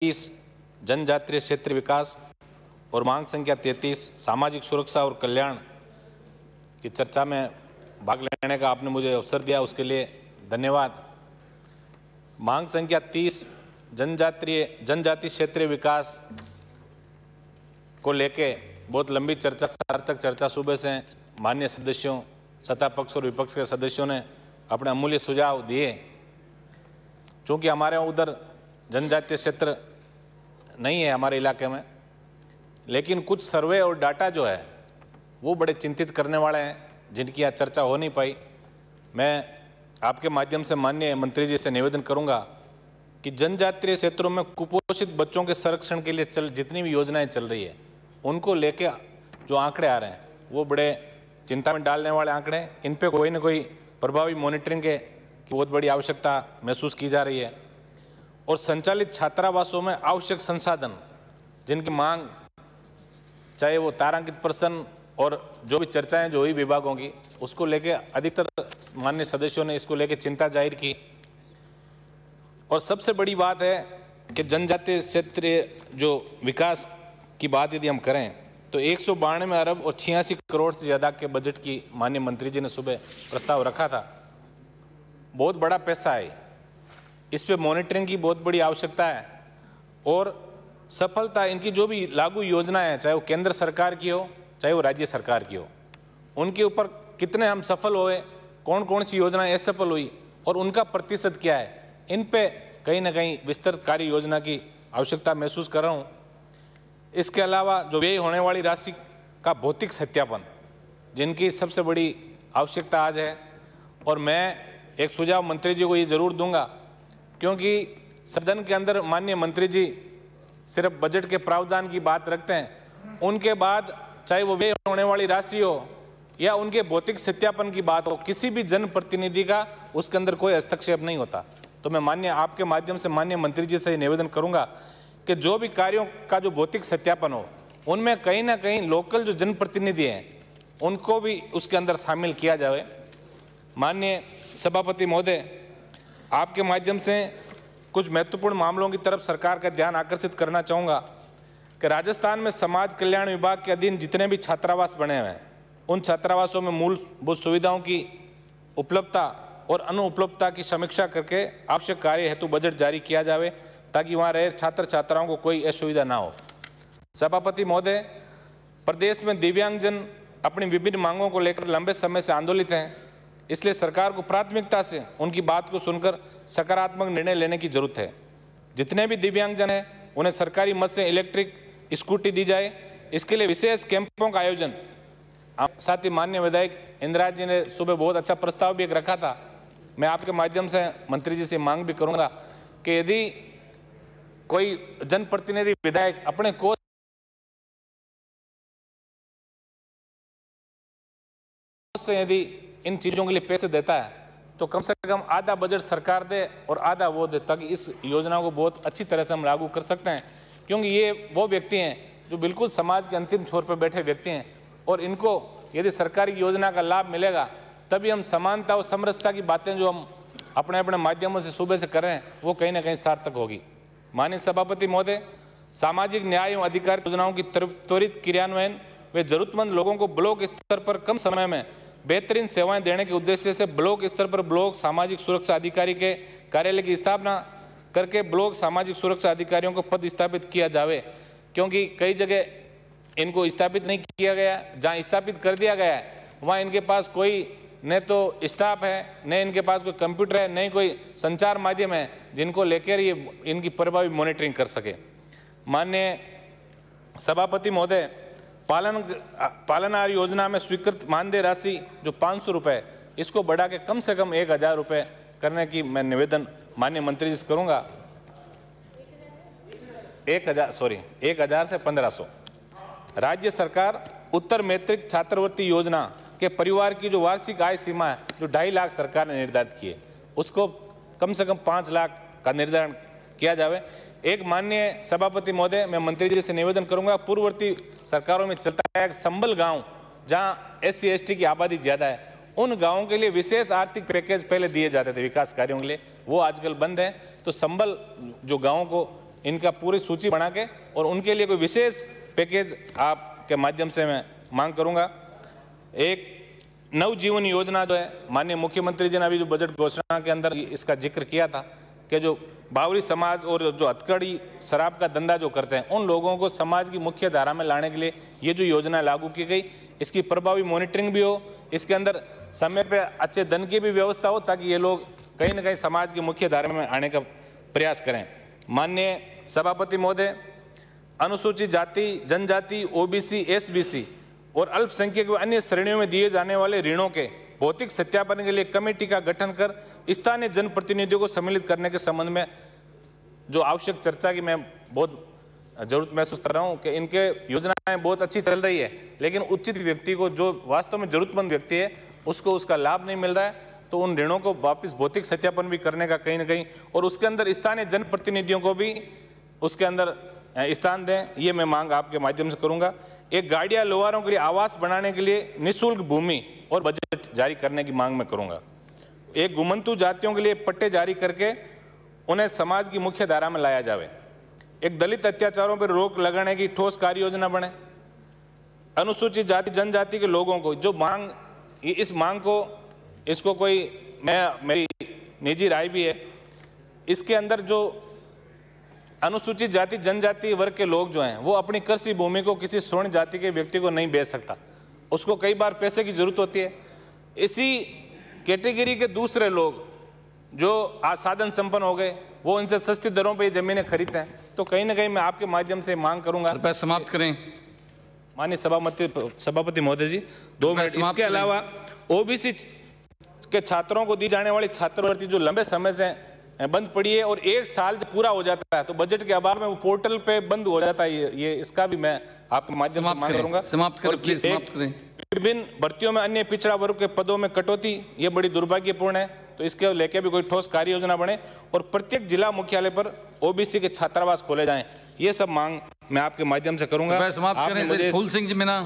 तीस जनजातीय क्षेत्र विकास और मांग संख्या तैतीस सामाजिक सुरक्षा और कल्याण की चर्चा में भाग लेने का आपने मुझे अवसर दिया उसके लिए धन्यवाद मांग संख्या तीस जनजातीय जनजाति क्षेत्रीय विकास को लेके बहुत लंबी चर्चा सार्थक चर्चा सुबह से मान्य सदस्यों सत्ता पक्ष और विपक्ष के सदस्यों ने अपने अमूल्य सुझाव दिए क्योंकि हमारे उधर जनजातीय क्षेत्र नहीं है हमारे इलाके में लेकिन कुछ सर्वे और डाटा जो है वो बड़े चिंतित करने वाले हैं जिनकी आज चर्चा हो नहीं पाई मैं आपके माध्यम से माननीय मंत्री जी से निवेदन करूंगा कि जनजातीय क्षेत्रों में कुपोषित बच्चों के संरक्षण के लिए चल जितनी भी योजनाएं चल रही है उनको लेके जो आंकड़े आ रहे हैं वो बड़े चिंता में डालने वाले आंकड़े इन पर कोई ना कोई प्रभावी मॉनिटरिंग के बहुत बड़ी आवश्यकता महसूस की जा रही है और संचालित छात्रावासों में आवश्यक संसाधन जिनकी मांग चाहे वो तारांकित प्रश्न और जो भी चर्चाएं जो हुई विभागों की उसको लेके अधिकतर मान्य सदस्यों ने इसको लेके चिंता जाहिर की और सबसे बड़ी बात है कि जनजातीय क्षेत्रीय जो विकास की बात यदि हम करें तो एक सौ बानवे अरब और छियासी करोड़ से ज़्यादा के बजट की माननीय मंत्री जी ने सुबह प्रस्ताव रखा था बहुत बड़ा पैसा है इस पर मॉनिटरिंग की बहुत बड़ी आवश्यकता है और सफलता इनकी जो भी लागू योजनाएं चाहे वो केंद्र सरकार की हो चाहे वो राज्य सरकार की हो उनके ऊपर कितने हम सफल हुए कौन कौन सी योजनाएं असफल हुई और उनका प्रतिशत क्या है इन पे कहीं ना कहीं विस्तृत कार्य योजना की आवश्यकता महसूस कर रहा हूँ इसके अलावा जो व्यय होने वाली राशि का भौतिक सत्यापन जिनकी सबसे बड़ी आवश्यकता आज है और मैं एक सुझाव मंत्री जी को ये ज़रूर दूंगा क्योंकि सदन के अंदर माननीय मंत्री जी सिर्फ बजट के प्रावधान की बात रखते हैं उनके बाद चाहे वो व्यय होने वाली राशि हो या उनके भौतिक सत्यापन की बात हो किसी भी जनप्रतिनिधि का उसके अंदर कोई हस्तक्षेप नहीं होता तो मैं मान्य आपके माध्यम से मान्य मंत्री जी से निवेदन करूंगा कि जो भी कार्यों का जो भौतिक सत्यापन हो उनमें कहीं ना कहीं लोकल जो जनप्रतिनिधि हैं उनको भी उसके अंदर शामिल किया जाए माननीय सभापति महोदय आपके माध्यम से कुछ महत्वपूर्ण मामलों की तरफ सरकार का ध्यान आकर्षित करना चाहूँगा कि राजस्थान में समाज कल्याण विभाग के अधीन जितने भी छात्रावास बने हुए हैं उन छात्रावासों में मूलभूत सुविधाओं की उपलब्धता और अनुपलब्धता की समीक्षा करके आवश्यक कार्य हेतु बजट जारी किया जाए ताकि वहाँ रहे छात्र छात्राओं को कोई असुविधा ना हो सभापति महोदय प्रदेश में दिव्यांगजन अपनी विभिन्न मांगों को लेकर लंबे समय से आंदोलित हैं इसलिए सरकार को प्राथमिकता से उनकी बात को सुनकर सकारात्मक निर्णय लेने की जरूरत है जितने भी दिव्यांगजन हैं उन्हें सरकारी मद से इलेक्ट्रिक स्कूटी दी जाए इसके लिए विशेष कैंपों का आयोजन साथ ही मान्य विधायक इंदिराज जी ने सुबह बहुत अच्छा प्रस्ताव भी एक रखा था मैं आपके माध्यम से मंत्री जी से मांग भी करूंगा कि यदि कोई जनप्रतिनिधि विधायक अपने को से यदि इन चीज़ों के लिए पैसे देता है तो कम से कम आधा बजट सरकार दे और आधा वो दे ताकि इस योजना को बहुत अच्छी तरह से हम लागू कर सकते हैं क्योंकि ये वो व्यक्ति हैं जो बिल्कुल समाज के अंतिम छोर पर बैठे व्यक्ति हैं और इनको यदि सरकारी योजना का लाभ मिलेगा तभी हम समानता और समरसता की बातें जो हम अपने अपने माध्यमों से सूबे से करें वो कहीं ना कहीं सार्थक होगी माननीय सभापति महोदय सामाजिक न्याय एवं अधिकार योजनाओं की त्वरित क्रियान्वयन वे जरूरतमंद लोगों को ब्लॉक स्तर पर कम समय में बेहतरीन सेवाएं देने के उद्देश्य से ब्लॉक स्तर पर ब्लॉक सामाजिक सुरक्षा अधिकारी के कार्यालय की स्थापना करके ब्लॉक सामाजिक सुरक्षा अधिकारियों को पद स्थापित किया जावे क्योंकि कई जगह इनको स्थापित नहीं किया गया जहाँ स्थापित कर दिया गया है वहाँ इनके पास कोई न तो स्टाफ है न इनके पास कोई कंप्यूटर है न कोई संचार माध्यम है जिनको लेकर ये इनकी प्रभावी मॉनिटरिंग कर सके माननीय सभापति महोदय पालन पालन योजना में स्वीकृत मानदेय राशि जो पाँच सौ रुपये इसको बढ़ा के कम से कम एक हज़ार रुपये करने की मैं निवेदन माननीय मंत्री जी से करूँगा एक हज़ार सॉरी एक हज़ार से पंद्रह सौ राज्य सरकार उत्तर मैत्रिक छात्रवृत्ति योजना के परिवार की जो वार्षिक आय सीमा है जो ढाई लाख सरकार ने निर्धारित की है उसको कम से कम पाँच लाख का निर्धारण किया जाए एक माननीय सभापति महोदय मैं मंत्री जी से निवेदन करूंगा पूर्ववर्ती सरकारों में चलता है संबल गांव जहां एस सी की आबादी ज्यादा है उन गांवों के लिए विशेष आर्थिक पैकेज पहले दिए जाते थे विकास कार्यों के लिए वो आजकल बंद है तो संबल जो गाँव को इनका पूरी सूची बना के और उनके लिए कोई विशेष पैकेज आपके माध्यम से मैं मांग करूंगा एक नवजीवन योजना जो है माननीय मुख्यमंत्री जी ने अभी जो बजट घोषणा के अंदर इसका जिक्र किया था कि जो बावरी समाज और जो हथकड़ी शराब का धंधा जो करते हैं उन लोगों को समाज की मुख्य धारा में लाने के लिए ये जो योजना लागू की गई इसकी प्रभावी मॉनिटरिंग भी हो इसके अंदर समय पर अच्छे धन की भी व्यवस्था हो ताकि ये लोग कहीं ना कहीं समाज की मुख्य धारा में आने का प्रयास करें माननीय सभापति महोदय अनुसूचित जाति जनजाति ओबीसी एसबीसी और अल्पसंख्यक व अन्य श्रेणियों में दिए जाने वाले ऋणों के भौतिक सत्यापन के लिए कमेटी का गठन कर स्थानीय जनप्रतिनिधियों को सम्मिलित करने के संबंध में जो आवश्यक चर्चा की मैं बहुत जरूरत महसूस कर रहा हूँ कि इनके योजनाएं बहुत अच्छी चल रही है लेकिन उचित व्यक्ति को जो वास्तव में जरूरतमंद व्यक्ति है उसको उसका लाभ नहीं मिल रहा है तो उन ऋणों को वापस भौतिक सत्यापन भी करने का कहीं ना कहीं और उसके अंदर स्थानीय जनप्रतिनिधियों को भी उसके अंदर स्थान दें ये मैं मांग आपके माध्यम से करूँगा एक गाड़िया लोहारों के लिए आवास बनाने के लिए निःशुल्क भूमि और बजट जारी करने की मांग मैं करूँगा एक घुमंतु जातियों के लिए पट्टे जारी करके उन्हें समाज की मुख्य धारा में लाया जावे एक दलित अत्याचारों पर रोक लगाने की ठोस कार्य योजना बने अनुसूचित जाति जनजाति के लोगों को जो मांग इस मांग को इसको कोई मैं मेरी निजी राय भी है इसके अंदर जो अनुसूचित जाति जनजाति वर्ग के लोग जो हैं वो अपनी कृषि भूमि को किसी स्वर्ण जाति के व्यक्ति को नहीं बेच सकता उसको कई बार पैसे की जरूरत होती है इसी कैटेगरी के दूसरे लोग जो आज साधन संपन्न हो गए वो इनसे सस्ती दरों पर जमीनें खरीदते हैं तो कहीं ना कहीं मैं आपके माध्यम से मांग करूंगा समाप्त करें माननीय सभापति सभापति महोदय जी दो मिनट इसके अलावा ओबीसी के छात्रों को दी जाने वाली छात्रवृत्ति जो लंबे समय से बंद पड़ी है और एक साल पूरा हो जाता है तो बजट के अभाव में वो पोर्टल पे बंद हो जाता है ये, ये इसका भी मैं आपके माध्यम से मांग करूंगा समाप्त करें प्लीज समाप्त करें विभिन्न भर्तियों में अन्य पिछड़ा वर्ग के पदों में कटौती ये बड़ी दुर्भाग्यपूर्ण है तो इसके लेके भी कोई ठोस कार्य योजना बने और प्रत्येक जिला मुख्यालय पर ओबीसी के छात्रावास खोले जाएं ये सब मांग मैं आपके माध्यम से करूंगा तो समाप्त करें सिंह जी मीना